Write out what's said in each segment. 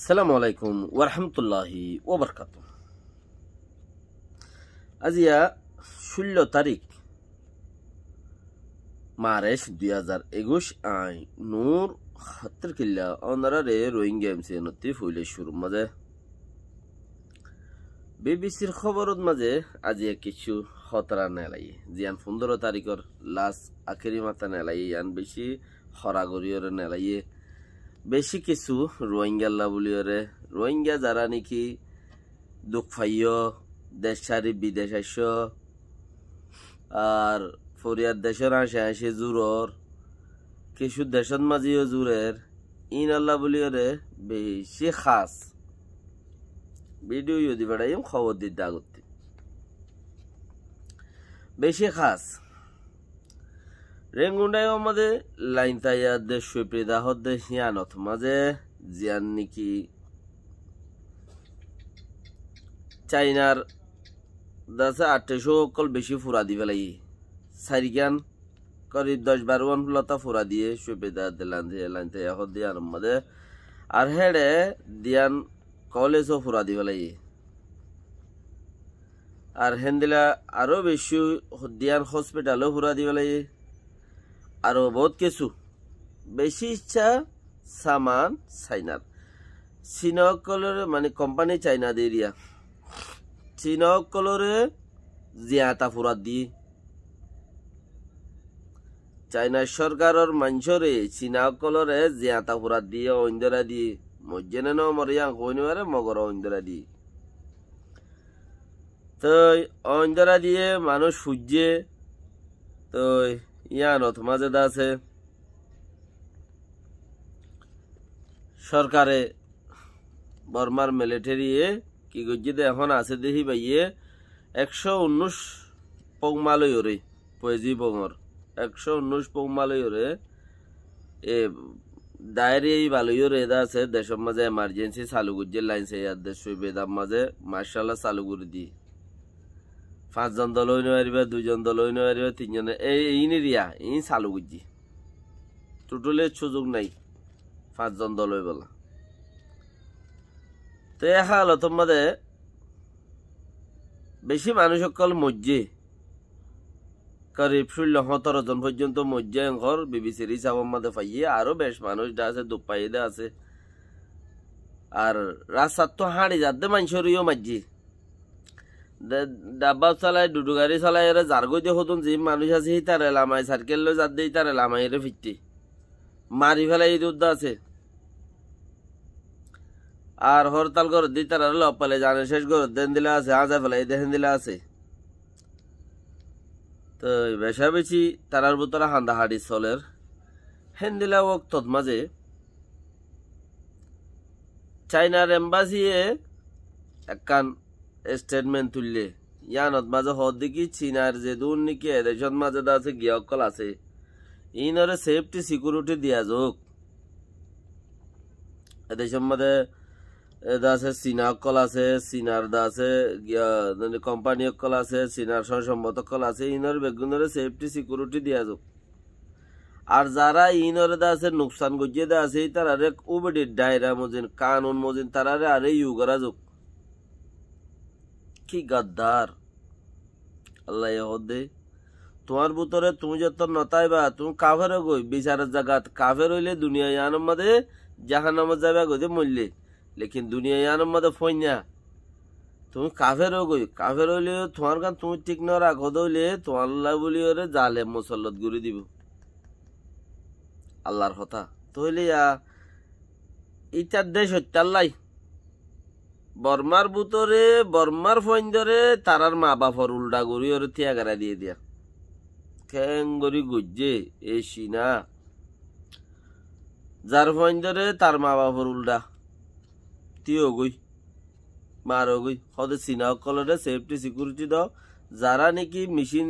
السلام عليكم ورحمة الله وبركاته أزياء شلو طريق مارش ديازار إغوش آي نور خطر كلا أنرا ري روين جيمس نتي فويلة شروع مزة بي بي سير خبرود مزة أزياء كيشو خطرا نالاي زيان فندرو طريقر لاس أكري ماتا نالاي يان بشي خراغوريور نالاي نالاي বেশি কিছু রোহিঙ্গাল্লা বুলিয়রে রোহিঙ্গা যারা নাকি দুঃখাইয় দেশ সারি বিদেশ আস আর ফরিয়ার দেশের আসে আসে জোরর কিছু দেশত মাঝিও জোরের ইন আল্লাহ বুলিয়রে বেশি খাস ভিডিও বেড়াই খবর দিতে আগত বেশি খাস রেঙ্গুন্ডায় মাঝে লাইন তাইয়া দেশে প্রেদা হদ্দে হিয়ানত মাঝে জিয়ান নিকি চাইনার দাসে আটশো কল বেশি ফুরা দিবে লাগি সারিগান করিব দশ বারো ওয়ান লতা ফুরা দিয়ে সুপেদা দিলান দিয়ে লাইন তাইয়া হদ দিয়ান মাঝে আর হেড়ে দিয়ান কলেজও ফুরা দিবে লাগি আর হেন্দিলা আরো বেশি দিয়ান হসপিটালও ফুরা দিবে লাগি আরো বহুত কিছু বেশি ইচ্ছা সামান চাইনার মানে চীনসকলৰে মানে কোম্পানী চাইনা দি দিয়া চীনসকলৰে এটা ফুৰাত দি চাইনা চৰকাৰৰ মানুহৰে চীনাসকলৰে এটা ফুৰাত দিয়ে ঐন্দরা দি মজ্জেনে ন মৰিয়া কৈ নোৱাৰে মগৰ অইন্দৰা দি তই অইন্দৰা দিয়ে মানুহ সূৰ্যে তই ইয়ানত মাজেদ আছে সরকারে বর্মার মিলিটারি কি গজ্জিত এখন আছে দেখি বাইয়ে একশো উনিশ ওরে পয়জি পঙর একশো উনিশ পৌমালয়রে এ ডায়েরি এই বালুয়র এদা আছে দেশের মাঝে এমার্জেন্সি চালু করছে লাইন সেই আর দেশ মাঝে মার্শাল্লাহ চালু করে পাঁচজন দল হইনে পারিবা দুইজন দল হইনে পারিবা তিনজনে এই ইন এরিয়া ইন চালু গুজি টোটালি সুযোগ নাই পাঁচজন দল হয়ে বলা তো এখা হলো তোমাদের বেশি মানুষ সকল মজ্জে করিব ষোল সতের জন পর্যন্ত মজ্জে ঘর বিবিসির হিসাবের মাদে পাইয়ে আরও বেশ মানুষ দা আছে দুপাইদা আছে আর রাস্তার তো হাঁড়ি যাতে মানুষেরও মাজ্জি ডাব্বা চালাই দুটো গাড়ি চালাই এরা যার গই দিয়ে হতুন যে মানুষ আছে সেই তারে লামাই সার্কেল লৈ যার দিয়ে তারে লামাই এরা ফিরতে মারি ফেলাই দুধ আছে আর হরতাল করে দি তারা লপ পেলে জানে শেষ করে দেন দিলে আছে আজা ফেলে দেখেন দিলে আছে তো বেশা বেশি তারার ভিতরে হান্দা হাড়ি চলের হেন দিলা ওক্তত মাঝে চাইনার এম্বাসিয়ে একখান স্টেটমেন্ট তুললে ইয়ানত মাঝে হদ দেখি চীনার যে দুর্নীতি এদেশত মাঝে আছে গিয়কল আছে ইনরে সেফটি সিকিউরিটি দিয়া যোগ এদেশের মধ্যে আছে চীনা আছে চীনার দা আছে কোম্পানি অকল আছে চীনার সম্মত কল আছে ইনর বেগুনরে সেফটি সিকিউরিটি দিয়া যোগ আর যারা ইনরে দা আছে নুকসান গজিয়ে দা আছে তারারে উবেডির ডায়রা মজিন কানুন মজিন তারারে আরে ইউ করা যোগ কি গাদ্দার আল্লাহ হদে তোমার ভিতরে তুমি যত নতাইবা তুমি কাভের গই বিচার জাগাত কাভের হইলে দুনিয়া ইয়ানোর মাঝে জাহানামত যাবা গই মরলে লেকিন দুনিয়া ইয়ানোর মাঝে ফইনা তুমি কাফের গই কাফের হইলে তোমার গান তুমি ঠিক না রাখো দইলে তোমার আল্লাহ বলি ওরে জালে মুসল্লত ঘুরে দিব আল্লাহর কথা তইলে ইটার দেশ হচ্ছে আল্লাহ বর্মার বুতরে বর্মার ফইন্দরে তারার মা বাপর উল্টা গরি ওর তিয়াগারা দিয়ে দিয়া খ্যাং গরি গুজে এ সিনা যার ফইন্দরে তার মা বাপর উল্টা তিও গই মার গই হদে সিনা অকলরে সেফটি সিকিউরিটি দাও যারা নাকি মেশিন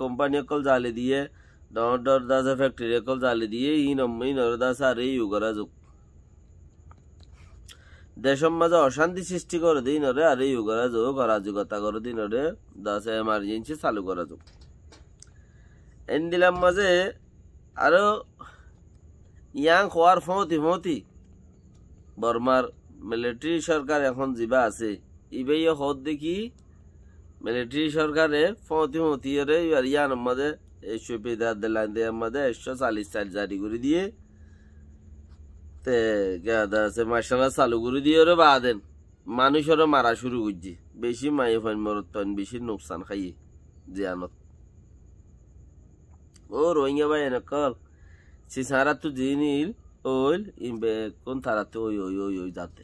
কোম্পানি অকল জালে দিয়ে ডর দাসা ফ্যাক্টরি অকল জালে দিয়ে ই ইন দাস আর এই উগরা যুগ যোগ দেশের মাঝে অশান্তি সৃষ্টি করে দিন রে আর ইউ করা যোগ অরাজকতা করে দিন রে দাস এমার্জেন্সি চালু করা যোগ এন দিলাম মাঝে আরো ইয়াং হওয়ার ফমতি ফমতি বর্মার মিলিটারি সরকার এখন জিবা আছে ইবেই হত দেখি মিলিটারি সরকারে ফমতি ফমতি রে ইয়ান মাঝে এই সুবিধা দিলাম দিয়ে মাঝে একশো চালিশ চাল জারি করে দিয়ে তে গাদা আছে মার্শাল্লাহ চালু করে দিয়ে ওরে বা দেন মানুষেরও মারা শুরু করছি বেশি মায়ে ফাইন মরতন বেশি নোকসান খাই জিয়ানত ও রোহিঙ্গা ভাই এনে এনেকল সিসারা তো জিনিল ওইল ইমবে কোন তারাতে ওই ওই ওই ওই যাতে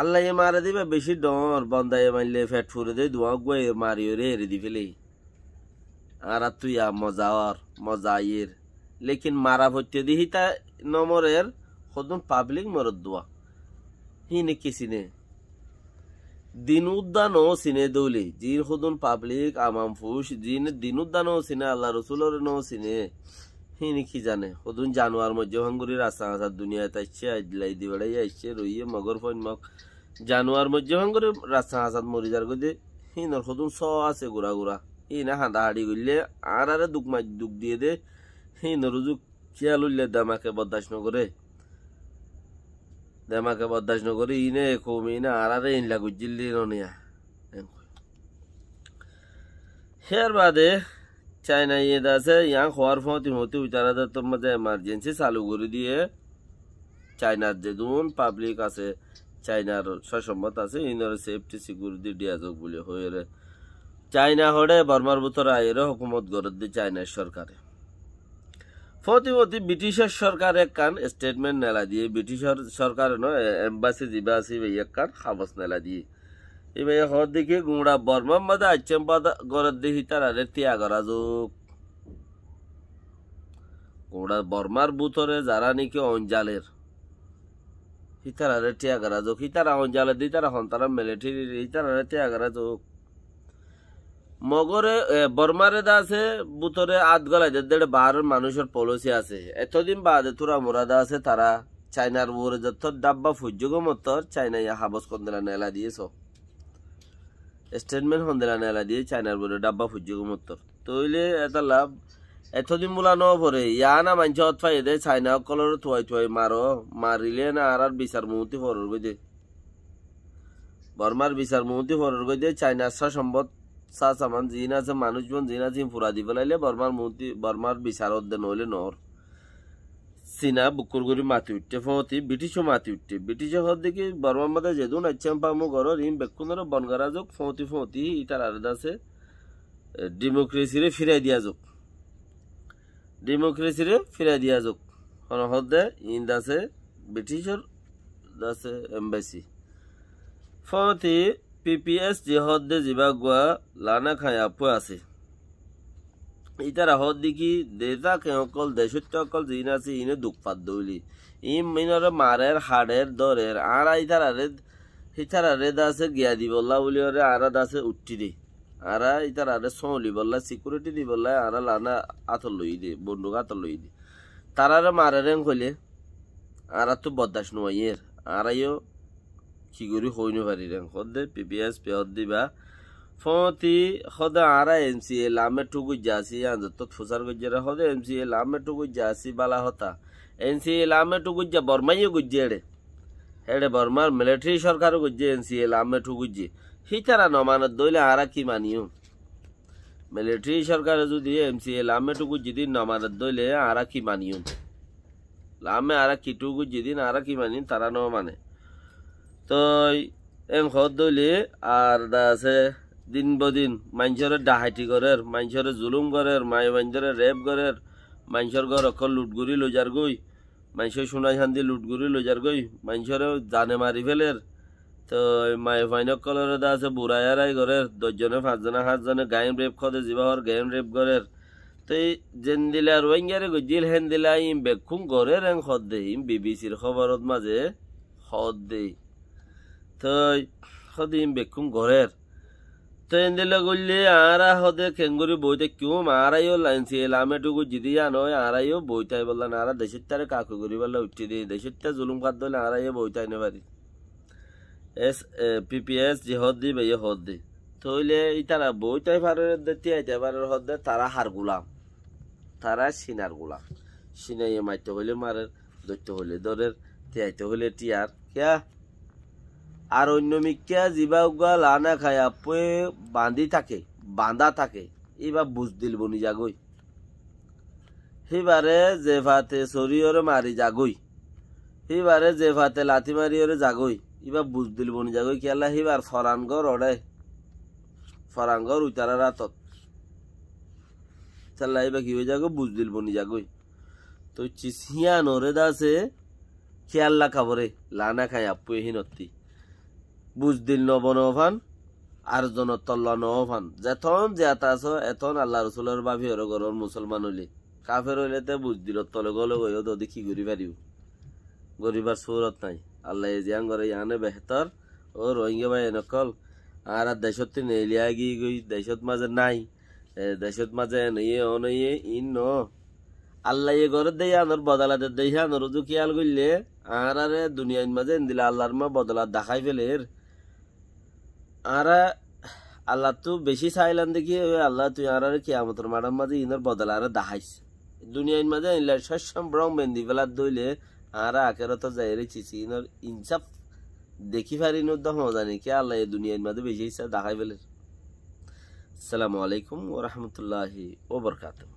আল্লাহ এ মারা দিবে বেশি ডর বন্দায় মারলে ফেট ফুরে দে ধোঁয়া গুয়ে মারিও রে হেরে দি আর তুই মজা আর মজা ইয়ের লেকিন মারা ভরতে দিহিতা নমরের হদন পাবলিক মরদ দোয়া হিনে কি সিনে দিন উদ্দান সিনে দৌলি জিন হদন পাবলিক আমাম ফুস জিন দিন উদ্দান সিনে আল্লাহ রসুলর ন সিনে হিনে কি জানে হদুন জানোয়ার মধ্যে হাঙ্গুরির আসা দুনিয়া এটা আসছে আজলাই দি বেড়াই আসছে রইয়ে মগর ফইন মগ জানোয়ার মধ্যে ভাঙ্গুরি রাস্তা আসাদ মরি যার গদে হিনর হদুন স আছে গুড়া গুড়া হিনা হাঁদা হাঁড়ি গইলে আর আরে দুঃখ মাই দুক দিয়ে দে এই নরুজুক খেয়াল উল্লে দামাকে বরদাস্ত নগরে দামাকে বরদাস্ত নগরে ইনে কম ইনে আরারে ইন লাগু জিল্লি ননিয়া হের বাদে চাইনা ইয়ে দাসে ইয়াং হওয়ার ফতি হতে উচারা দা তোমার যে এমার্জেন্সি চালু করে দিয়ে চাইনার যে দুন পাবলিক আছে চাইনার সসম্মত আছে ইনর সেফটি সিকিউরিটি দিয়া যোগ বলে হয়ে চাইনা হড়ে বর্মার বুতরা এর হকুমত গড়ে দি চাইনার সরকারে প্রতিমতি ব্রিটিশের সরকার এক কান স্টেটমেন্ট নেলা দিয়ে ব্রিটিশের সরকার এম্বাসি জিবা আসি এক কান খাবস নেলা দিয়ে এবার হর দেখি গুঁড়া বর্মা মাদা আচ্ছেম্পা গড়ের দেখি তারা তিয়া করা যোগ গুঁড়া বর্মার বুথরে যারা নাকি অঞ্জালের হিতারা টিয়া করা যোগ হিতারা অঞ্জালের দি তারা হন্তারা মিলিটারি হিতারা টিয়া করা যোগ মগরে বর্মারে দা আছে বুতরে আধ গলাই দেড় বার মানুষের পলসি আছে এতদিন বাদে তোরা মোরাদা আছে তারা চাইনার ওরে যত ডাব্বা ফুজ্যোগ মত চাইনা ইয়া হাবস কন্দেলা নেলা দিয়েছ স্টেটমেন্ট সন্দেলা নেলা দিয়ে চাইনার ওরে ডাব্বা ফুজ্যোগ মত তৈলে এটা লাভ এতদিন বোলা নভরে ইয়া না মানছে অতফাই দে চাইনা কলর থুয়াই থুয়াই মারো মারিলে না আর আর বিচার মুহূর্তে ফরর গই দে বর্মার বিচার মুহূর্তে ফরর গই দে চাইনার সম্পদ চা চামান জিন আছে মানুষজন জিন আছে ফুরা দিব লাগিলে বর্মার মূর্তি বর্মার বিচারত দে নইলে নর চীনা বুকুর গুড়ি মাতি উঠতে ফতি ব্রিটিশও মাতি উঠতে ব্রিটিশে হর দেখি বর্মার মাঝে যেদু নাচ্ছাম পামো ঘর ইম বেক্ষণের বনগারা যোগ ফতি ফতি ইটার আলাদা আছে ডেমোক্রেসিরে ফিরাই দিয়া যোগ ডেমোক্রেসিরে ফিরাই দিয়া যোগ হন দে ইন্দ আছে ব্রিটিশের আছে এম্বাসি ফতি পি পি এছ জিহদ্দে জিবা গোৱা লানা খায় আপু আছে ইতার আহত দেখি দেতা কেঁকল অকল জিন আছে ইনে দুঃখপাত দৌলি ই মিনর মারের হাড়ের দরের আর ইতার আরে হিতার আরে দাসে গিয়া দি বললা বলি ওরে আর দাসে উঠি দে আর ইতার আরে সঁলি বললা সিকিউরিটি দি বললা আর লানা আতল লই দে বন্দুক আতর লই দে তারারে মারের কইলে আর তো বদাস নয় এর আরাইও কি করি হইন পারি রে সদে পি পি এস পেহত দিবা ফতি সদা আরা এম সি এ লামে টুকু যাসি যত ফুসার গজ্জেরা সদে এম সি এ লামে টুকু যাসি বালা হতা এন সি এ লামে টুকু যা বর্মাইও গুজ্জে এড়ে হেড়ে বর্মার মিলিটারি সরকার গুজ্জে এন সি এ লামে টুকুজ্জি হিতারা নমানত দইলে আরা কি মানিও মিলিটারি সরকারে যদি এম সি এ লামে টুকু যদি নমানত দইলে আরা কি মানিও লামে আরা কিটুকু যেদিন আরা কি মানিন তারা ন মানে তো এম দলি দইলি আর আছে দিন বদিন মানুষের ডাহাইটি করে মানুষের জুলুম করে মাই মানুষের রেপ করে মানুষের ঘর অকল লুটগুড়ি লোজার গই মানুষের সোনা শান্তি লুটগুড়ি লোজার গই মানুষের জানে মারি ফেলের তো মাই ভাইন কলের দা আছে বুড়াইয়ারাই করে দশজনে পাঁচজনে সাতজনে গায়ন রেপ খদে জীবাহর গায়ন রেপ করে তো এই জেন দিলে আর ওয়েঙ্গারে গজিল হেন দিলা ইম বেক্ষুম ঘরের এং খদ দেই ইম বিবিসির খবরত মাঝে খদ দেই তই সদিম বেকুম ঘরের তই গলি আরা হদে খেঙ্গুরি বইতে কিউ মারাইও লাইন লামে টুকু জিদিয়া নয় আরাইও বইতাই বললেন আরা দেশের কাকু গরি বললা উঠতে দিই দেশের জুলুম কাদ দলে আরাইও বইতাই নে পারি এস পিপিএস জি হদ দি বেয়ে হদ দি তইলে ইতারা বইতাই পারে দিতে আইতে পারে হদ দে তারা হার গুলাম তারা সিনার গুলাম সিনাইয়ে মাইতে হইলে মারের ধরতে হইলে দরের তিয়াইতে হইলে টিয়ার কিয়া আর অন্য মিক্কা জিবাউগা লানা খায় পয়ে বাঁধি থাকে বাঁধা থাকে এবার বুঝ দিল বনি যাগই সেবারে জেফাতে সরিয়রে মারি যাগই সেবারে জেফাতে লাথি মারিয়রে যাগই এবার বুঝ দিল বনি যাগই খেলা সেবার ফরানগর অডে ফরানগর উতারা রাতত চাল্লা এবার কি হয়ে যাগো বুঝ দিল বনি যাগই তো চিসিয়া নরে দাসে খেয়াল রাখাবরে লানা খায় আপুয়ে হিনত্তি বুজদিল নব নহভান আর জন তল্লা নহভান যেথন জেত আস এথন আল্লাহ রসুলের বাভি হর গরর মুসলমান হলি কাফের হইলে তে বুজদিল তলে গলে গইও দদি দেখি ঘুরি পারিব গরিবার সুরত নাই আল্লাহ জিয়াং করে ইয়ানে বেহতর ও রোহিঙ্গা ভাই এনেকল আর আর দেশত তিন এলিয়া গি গই দেশত মাঝে নাই দেশত মাঝে নইয়ে ও নইয়ে ইন ন আল্লাহ এ ঘরে দেয় আনর বদলাতে দেই আনর রুজু খেয়াল করলে আর আরে দুনিয়ার মাঝে দিলে আল্লাহর মা বদলা দেখাই ফেলে এর আর আল্লাহ তো বেশি চাইলাম দেখি আল্লাহ তুই আর কি আমতর মারার মাঝে ইনার বদল আর দাহাইস দুনিয়ার মাঝে ইনলার সসম রং বেন্দি বেলার দইলে আর তো যাই রেছিছি ইনার ইনসাফ দেখি পারি ইনর দহ জানি কি আল্লাহ এই দুনিয়ার মাঝে বেশি ইচ্ছা দাহাই ফেলে আসসালামু আলাইকুম ওরহমতুল্লাহি ওবরকাতু